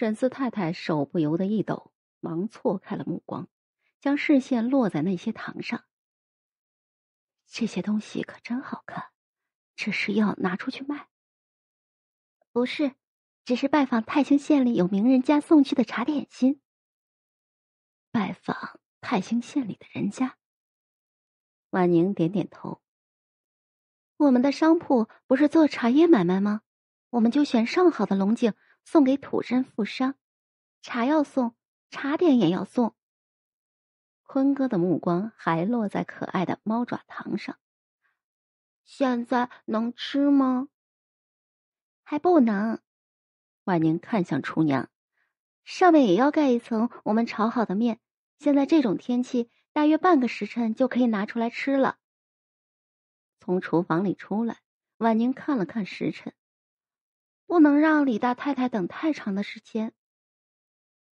沈四太太手不由得一抖，忙错开了目光，将视线落在那些糖上。这些东西可真好看，这是要拿出去卖？不是，只是拜访泰兴县里有名人家送去的茶点心。拜访泰兴县里的人家。婉宁点点头。我们的商铺不是做茶叶买卖吗？我们就选上好的龙井。送给土生富商，茶要送，茶点也要送。坤哥的目光还落在可爱的猫爪糖上。现在能吃吗？还不能。婉宁看向厨娘，上面也要盖一层我们炒好的面。现在这种天气，大约半个时辰就可以拿出来吃了。从厨房里出来，婉宁看了看时辰。不能让李大太太等太长的时间。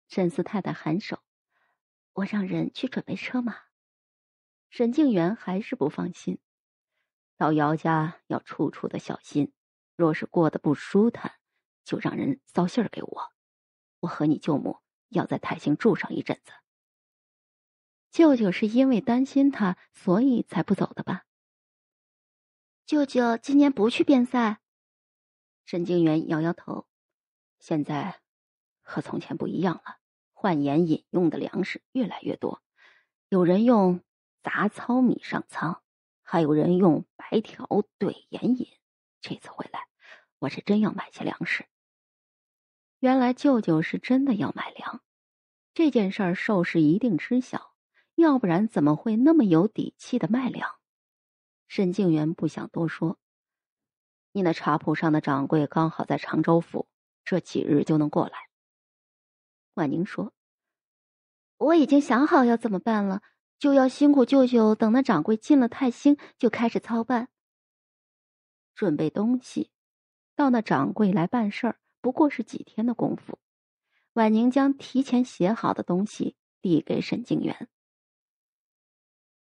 沈四太太颔首，我让人去准备车马。沈静元还是不放心，到姚家要处处的小心。若是过得不舒坦，就让人捎信儿给我。我和你舅母要在泰兴住上一阵子。舅舅是因为担心他，所以才不走的吧？舅舅今年不去边塞。沈静元摇摇头，现在和从前不一样了。换盐饮用的粮食越来越多，有人用杂糙米上仓，还有人用白条兑盐引。这次回来，我是真要买些粮食。原来舅舅是真的要买粮，这件事儿，寿氏一定知晓，要不然怎么会那么有底气的卖粮？沈静元不想多说。你那茶铺上的掌柜刚好在常州府，这几日就能过来。婉宁说：“我已经想好要怎么办了，就要辛苦舅舅等那掌柜进了泰兴就开始操办。准备东西，到那掌柜来办事儿不过是几天的功夫。”婉宁将提前写好的东西递给沈静元，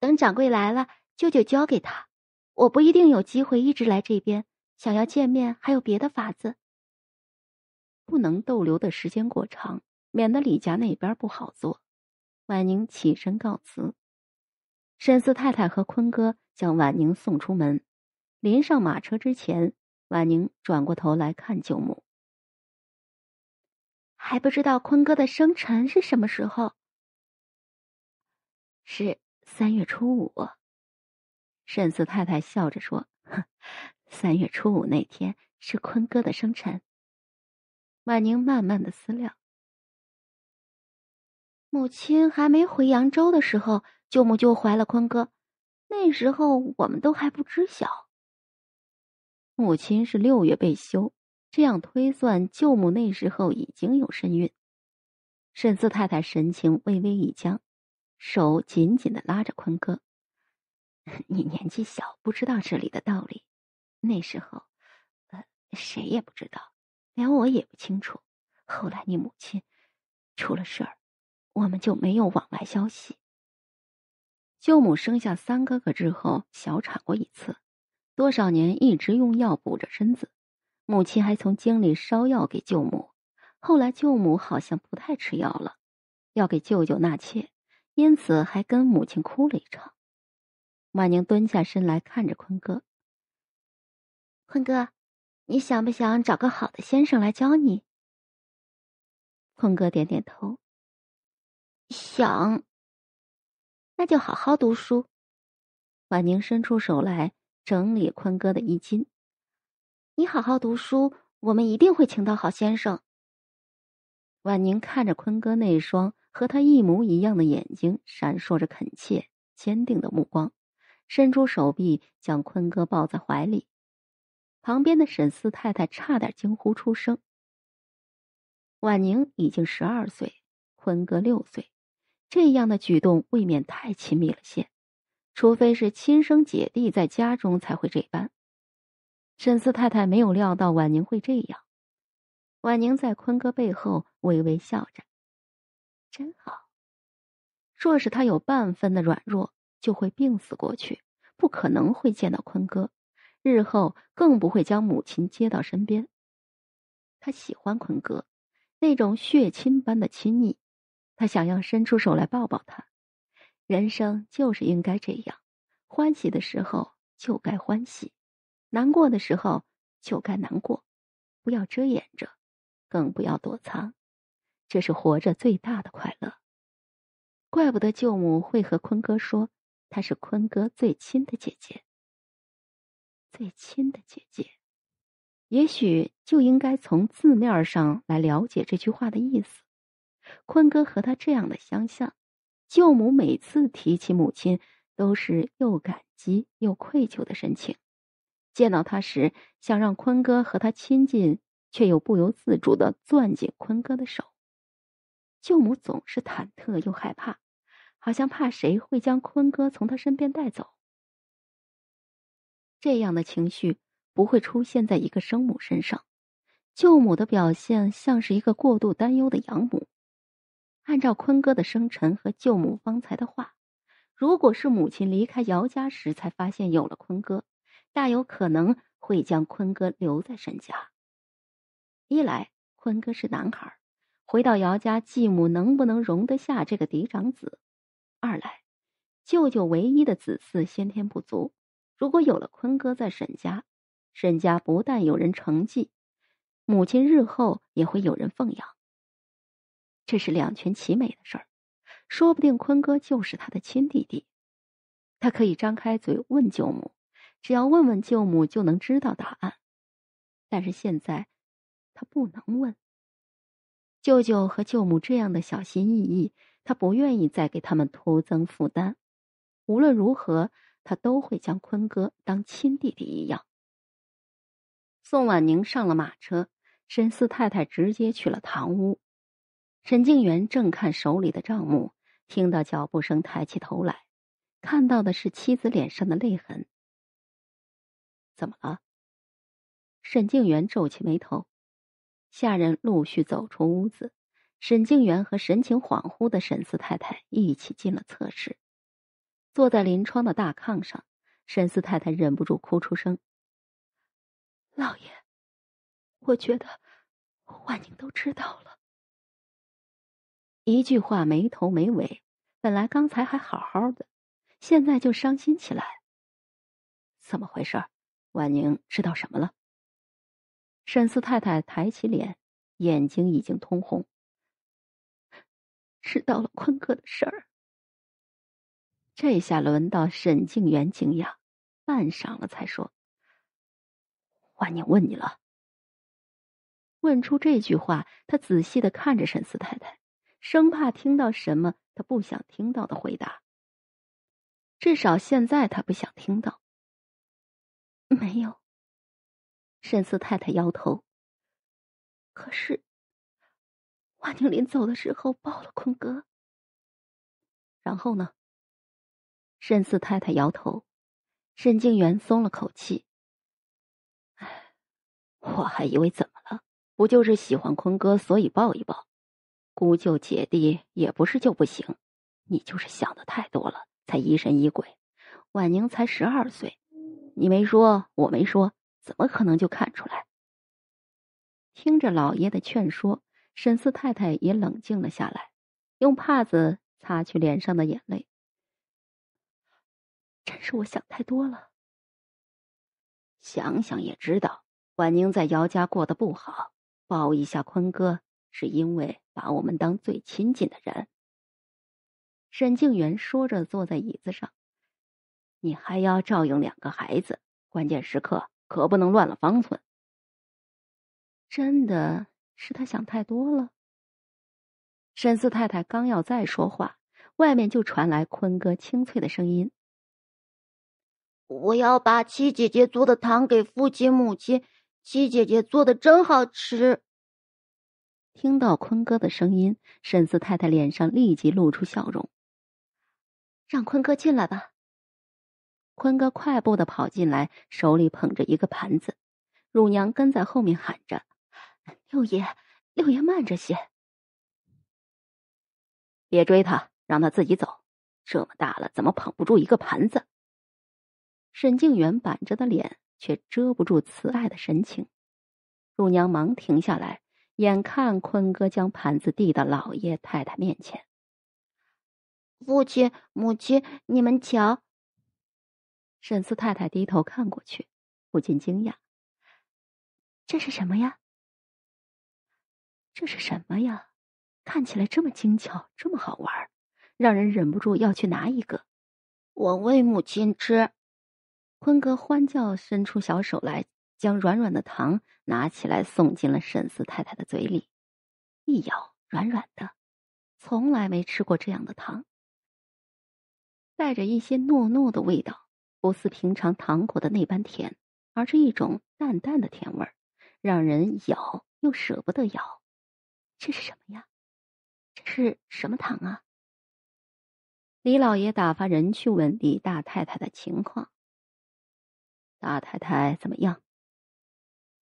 等掌柜来了，舅舅交给他。我不一定有机会一直来这边。想要见面，还有别的法子。不能逗留的时间过长，免得李家那边不好做。婉宁起身告辞，沈四太太和坤哥将婉宁送出门。临上马车之前，婉宁转过头来看舅母，还不知道坤哥的生辰是什么时候。是三月初五。沈四太太笑着说：“ 三月初五那天是坤哥的生辰。婉宁慢慢的思量，母亲还没回扬州的时候，舅母就怀了坤哥，那时候我们都还不知晓。母亲是六月被休，这样推算，舅母那时候已经有身孕。沈四太太神情微微一僵，手紧紧的拉着坤哥：“ 你年纪小，不知道这里的道理。”那时候，谁也不知道，连我也不清楚。后来你母亲出了事儿，我们就没有往来消息。舅母生下三哥哥之后小产过一次，多少年一直用药补着身子。母亲还从京里烧药给舅母。后来舅母好像不太吃药了，要给舅舅纳妾，因此还跟母亲哭了一场。婉宁蹲下身来看着坤哥。坤哥，你想不想找个好的先生来教你？坤哥点点头，想。那就好好读书。婉宁伸出手来整理坤哥的衣襟，你好好读书，我们一定会请到好先生。婉宁看着坤哥那双和他一模一样的眼睛，闪烁着恳切坚定的目光，伸出手臂将坤哥抱在怀里。旁边的沈四太太差点惊呼出声。婉宁已经十二岁，坤哥六岁，这样的举动未免太亲密了些，除非是亲生姐弟在家中才会这般。沈四太太没有料到婉宁会这样，婉宁在坤哥背后微微笑着，真好。若是她有半分的软弱，就会病死过去，不可能会见到坤哥。日后更不会将母亲接到身边。他喜欢坤哥，那种血亲般的亲昵。他想要伸出手来抱抱他。人生就是应该这样，欢喜的时候就该欢喜，难过的时候就该难过，不要遮掩着，更不要躲藏。这是活着最大的快乐。怪不得舅母会和坤哥说，她是坤哥最亲的姐姐。最亲的姐姐，也许就应该从字面上来了解这句话的意思。坤哥和他这样的相像，舅母每次提起母亲，都是又感激又愧疚的神情。见到他时，想让坤哥和他亲近，却又不由自主的攥紧坤哥的手。舅母总是忐忑又害怕，好像怕谁会将坤哥从他身边带走。这样的情绪不会出现在一个生母身上，舅母的表现像是一个过度担忧的养母。按照坤哥的生辰和舅母方才的话，如果是母亲离开姚家时才发现有了坤哥，大有可能会将坤哥留在沈家。一来，坤哥是男孩，回到姚家继母能不能容得下这个嫡长子？二来，舅舅唯一的子嗣先天不足。如果有了坤哥在沈家，沈家不但有人承继，母亲日后也会有人奉养，这是两全其美的事儿。说不定坤哥就是他的亲弟弟，他可以张开嘴问舅母，只要问问舅母就能知道答案。但是现在他不能问舅舅和舅母这样的小心翼翼，他不愿意再给他们徒增负担。无论如何。他都会将坤哥当亲弟弟一样。宋婉宁上了马车，沈四太太直接去了堂屋。沈静元正看手里的账目，听到脚步声，抬起头来，看到的是妻子脸上的泪痕。怎么了？沈静元皱起眉头。下人陆续走出屋子，沈静元和神情恍惚的沈四太太一起进了侧室。坐在临窗的大炕上，沈四太太忍不住哭出声：“老爷，我觉得婉宁都知道了。”一句话没头没尾。本来刚才还好好的，现在就伤心起来。怎么回事？婉宁知道什么了？沈四太太抬起脸，眼睛已经通红。知道了坤哥的事儿。这下轮到沈静元惊讶，半晌了才说：“万宁问你了。”问出这句话，他仔细的看着沈四太太，生怕听到什么他不想听到的回答。至少现在他不想听到。没有。沈四太太摇头。可是，万宁临走的时候抱了坤哥。然后呢？沈四太太摇头，沈静元松了口气。唉，我还以为怎么了？不就是喜欢坤哥，所以抱一抱，姑舅姐弟也不是就不行。你就是想的太多了，才疑神疑鬼。婉宁才十二岁，你没说，我没说，怎么可能就看出来？听着老爷的劝说，沈四太太也冷静了下来，用帕子擦去脸上的眼泪。真是我想太多了。想想也知道，婉宁在姚家过得不好，抱一下坤哥是因为把我们当最亲近的人。沈静元说着，坐在椅子上。你还要照应两个孩子，关键时刻可不能乱了方寸。真的是他想太多了。沈四太太刚要再说话，外面就传来坤哥清脆的声音。我要把七姐姐做的糖给父亲母亲，七姐姐做的真好吃。听到坤哥的声音，沈四太太脸上立即露出笑容。让坤哥进来吧。坤哥快步的跑进来，手里捧着一个盘子，乳娘跟在后面喊着：“六爷，六爷慢着些，别追他，让他自己走。这么大了，怎么捧不住一个盘子？”沈静远板着的脸，却遮不住慈爱的神情。乳娘忙停下来，眼看坤哥将盘子递到老爷太太面前。父亲、母亲，你们瞧。沈四太太低头看过去，不禁惊讶：“这是什么呀？这是什么呀？看起来这么精巧，这么好玩，让人忍不住要去拿一个。”我喂母亲吃。坤哥欢叫，伸出小手来，将软软的糖拿起来，送进了沈四太太的嘴里。一咬，软软的，从来没吃过这样的糖，带着一些糯糯的味道，不似平常糖果的那般甜，而是一种淡淡的甜味儿，让人咬又舍不得咬。这是什么呀？这是什么糖啊？李老爷打发人去问李大太太的情况。大太太怎么样？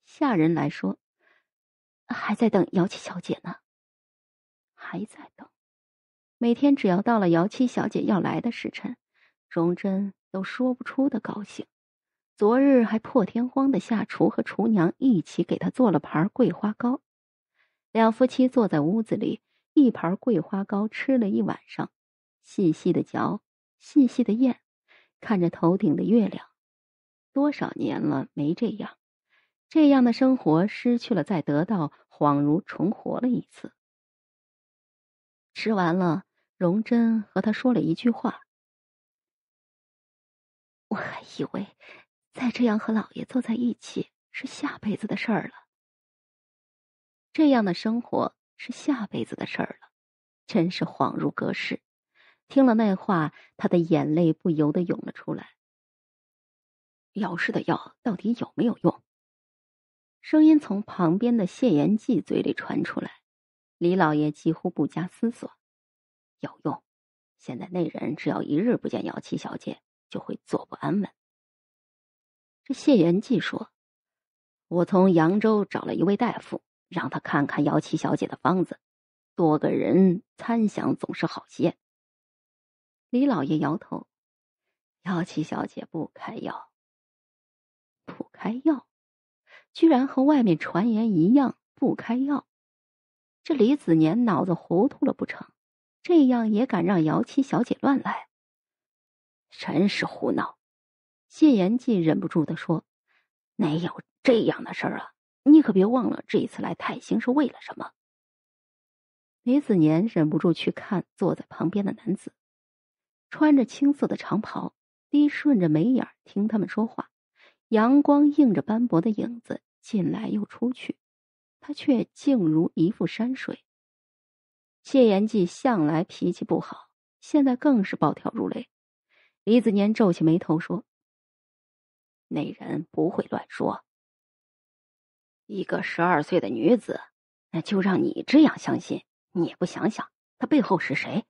下人来说，还在等姚七小姐呢，还在等。每天只要到了姚七小姐要来的时辰，荣臻都说不出的高兴。昨日还破天荒的下厨，和厨娘一起给她做了盘桂花糕。两夫妻坐在屋子里，一盘桂花糕吃了一晚上，细细的嚼，细细的咽，看着头顶的月亮。多少年了没这样，这样的生活失去了再得到，恍如重活了一次。吃完了，荣臻和他说了一句话：“我还以为再这样和老爷坐在一起是下辈子的事儿了。这样的生活是下辈子的事儿了，真是恍如隔世。”听了那话，他的眼泪不由得涌了出来。药师的药到底有没有用？声音从旁边的谢延继嘴里传出来。李老爷几乎不加思索：“有用。现在那人只要一日不见姚七小姐，就会坐不安稳。”这谢延继说：“我从扬州找了一位大夫，让他看看姚七小姐的方子。多个人参想总是好些。”李老爷摇头：“姚七小姐不开药。”不开药，居然和外面传言一样不开药，这李子年脑子糊涂了不成？这样也敢让姚七小姐乱来？真是胡闹！谢延继忍不住的说：“哪有这样的事儿啊！你可别忘了，这一次来泰兴是为了什么？”李子年忍不住去看坐在旁边的男子，穿着青色的长袍，低顺着眉眼听他们说话。阳光映着斑驳的影子进来又出去，他却静如一幅山水。谢延继向来脾气不好，现在更是暴跳如雷。李子年皱起眉头说：“那人不会乱说。一个十二岁的女子，那就让你这样相信？你也不想想，她背后是谁？”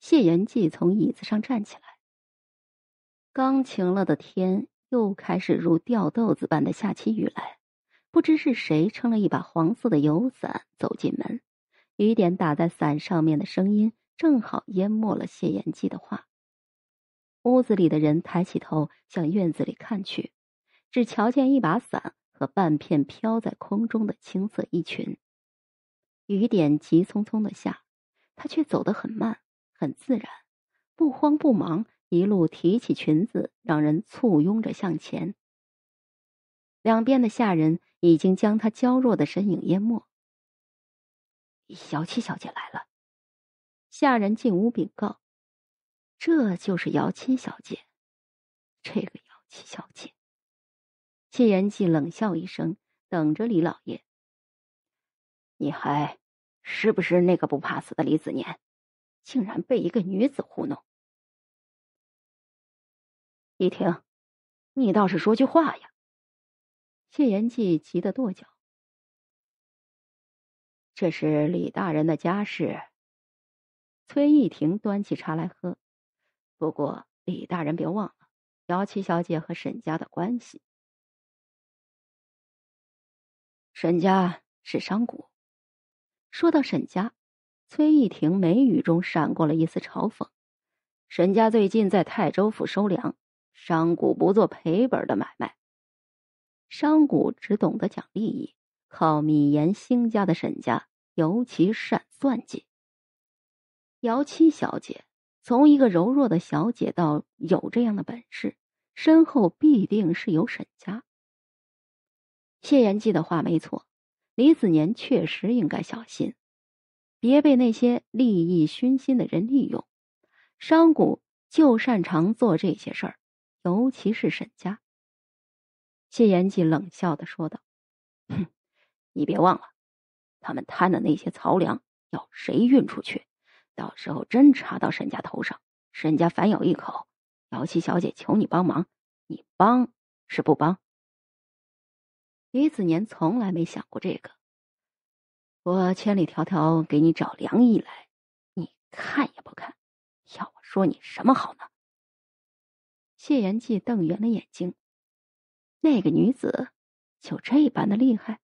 谢延继从椅子上站起来。刚晴了的天。又开始如掉豆子般的下起雨来，不知是谁撑了一把黄色的油伞走进门，雨点打在伞上面的声音正好淹没了谢延继的话。屋子里的人抬起头向院子里看去，只瞧见一把伞和半片飘在空中的青色衣裙。雨点急匆匆的下，他却走得很慢，很自然，不慌不忙。一路提起裙子，让人簇拥着向前。两边的下人已经将他娇弱的身影淹没。姚七小姐来了，下人进屋禀告：“这就是姚七小姐。”这个姚七小姐，季延继冷笑一声，等着李老爷。你还是不是那个不怕死的李子年？竟然被一个女子糊弄！一婷，你倒是说句话呀！谢延继急得跺脚。这是李大人的家事。崔一婷端起茶来喝。不过李大人别忘了，姚七小姐和沈家的关系。沈家是商贾。说到沈家，崔一婷眉宇中闪过了一丝嘲讽。沈家最近在泰州府收粮。商贾不做赔本的买卖，商贾只懂得讲利益。靠米盐兴家的沈家尤其善算计。姚七小姐从一个柔弱的小姐到有这样的本事，身后必定是有沈家。谢延记的话没错，李子年确实应该小心，别被那些利益熏心的人利用。商贾就擅长做这些事儿。尤其是沈家，谢延继冷笑的说道：“哼，你别忘了，他们贪的那些漕粮要谁运出去？到时候真查到沈家头上，沈家反咬一口，姚七小姐求你帮忙，你帮是不帮？”李子年从来没想过这个。我千里迢迢给你找粮米来，你看也不看，要我说你什么好呢？谢延继瞪圆了眼睛，那个女子，就这般的厉害，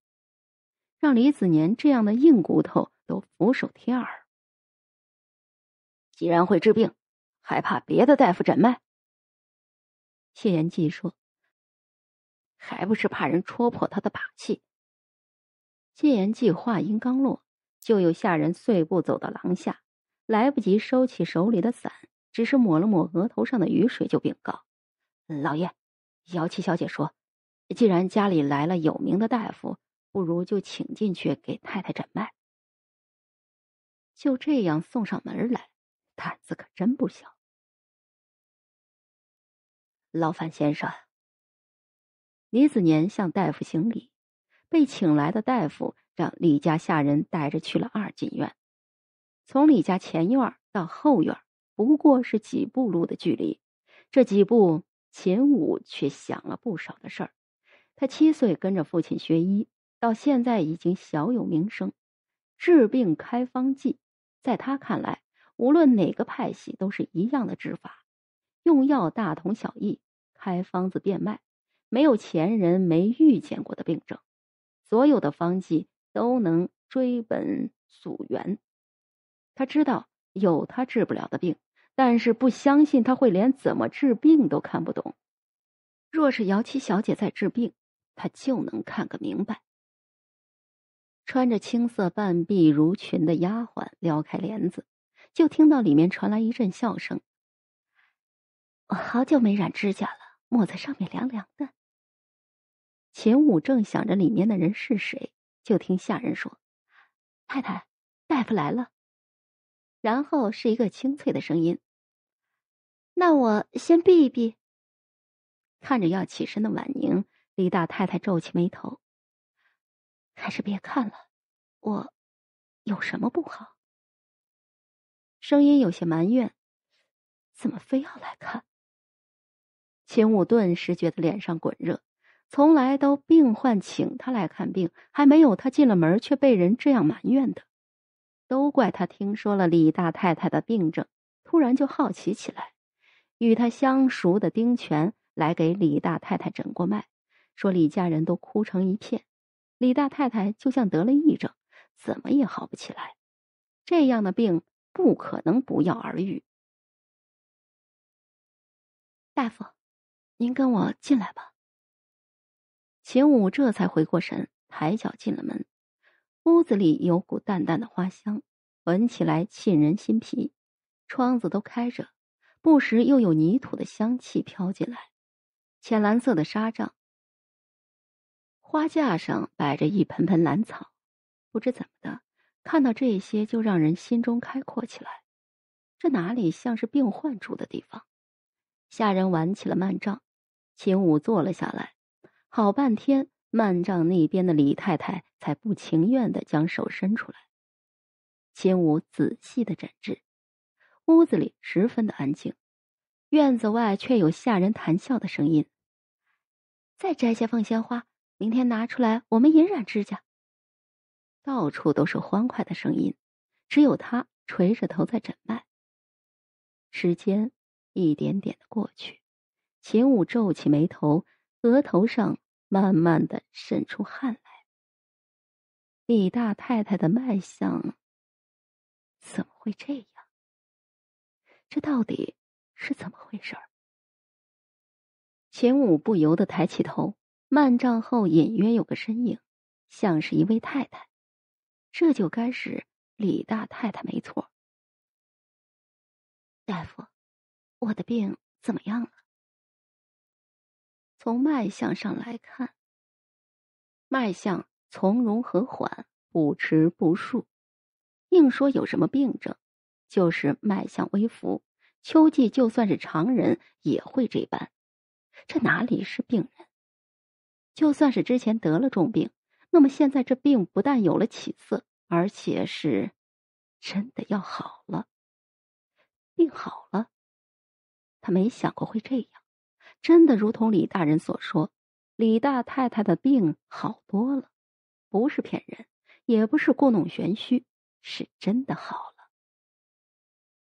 让李子年这样的硬骨头都俯首帖耳。既然会治病，还怕别的大夫诊脉？谢延继说：“还不是怕人戳破他的把戏。”谢延继话音刚落，就有下人碎步走到廊下，来不及收起手里的伞，只是抹了抹额头上的雨水，就禀告。老爷，姚七小姐说：“既然家里来了有名的大夫，不如就请进去给太太诊脉。”就这样送上门来，胆子可真不小。劳烦先生。李子年向大夫行礼，被请来的大夫让李家下人带着去了二进院。从李家前院到后院，不过是几步路的距离，这几步。秦武却想了不少的事儿。他七岁跟着父亲学医，到现在已经小有名声。治病开方剂，在他看来，无论哪个派系都是一样的治法，用药大同小异，开方子变卖，没有前人没遇见过的病症，所有的方剂都能追本溯源。他知道有他治不了的病。但是不相信他会连怎么治病都看不懂。若是姚七小姐在治病，他就能看个明白。穿着青色半臂襦裙的丫鬟撩开帘子，就听到里面传来一阵笑声。我好久没染指甲了，抹在上面凉凉的。秦武正想着里面的人是谁，就听下人说：“太太，大夫来了。”然后是一个清脆的声音：“那我先避一避。”看着要起身的婉宁，李大太太皱起眉头：“还是别看了，我有什么不好？”声音有些埋怨：“怎么非要来看？”秦武顿时觉得脸上滚热，从来都病患请他来看病，还没有他进了门却被人这样埋怨的。都怪他听说了李大太太的病症，突然就好奇起来。与他相熟的丁全来给李大太太诊过脉，说李家人都哭成一片，李大太太就像得了疫症，怎么也好不起来。这样的病不可能不药而愈。大夫，您跟我进来吧。秦武这才回过神，抬脚进了门。屋子里有股淡淡的花香，闻起来沁人心脾。窗子都开着，不时又有泥土的香气飘进来。浅蓝色的纱帐，花架上摆着一盆盆兰草。不知怎么的，看到这些就让人心中开阔起来。这哪里像是病患住的地方？下人挽起了幔帐，秦武坐了下来，好半天。慢帐那边的李太太才不情愿的将手伸出来，秦武仔细的诊治，屋子里十分的安静，院子外却有下人谈笑的声音。再摘些凤仙花，明天拿出来我们引染指甲。到处都是欢快的声音，只有他垂着头在诊脉。时间一点点的过去，秦武皱起眉头，额头上。慢慢的渗出汗来。李大太太的脉象怎么会这样？这到底是怎么回事儿？秦武不由得抬起头，幔帐后隐约有个身影，像是一位太太，这就该是李大太太没错。大夫，我的病怎么样了？从脉象上来看，脉象从容和缓，不迟不数。硬说有什么病症，就是脉象微浮。秋季就算是常人也会这般，这哪里是病人？就算是之前得了重病，那么现在这病不但有了起色，而且是真的要好了。病好了，他没想过会这样。真的如同李大人所说，李大太太的病好多了，不是骗人，也不是故弄玄虚，是真的好了。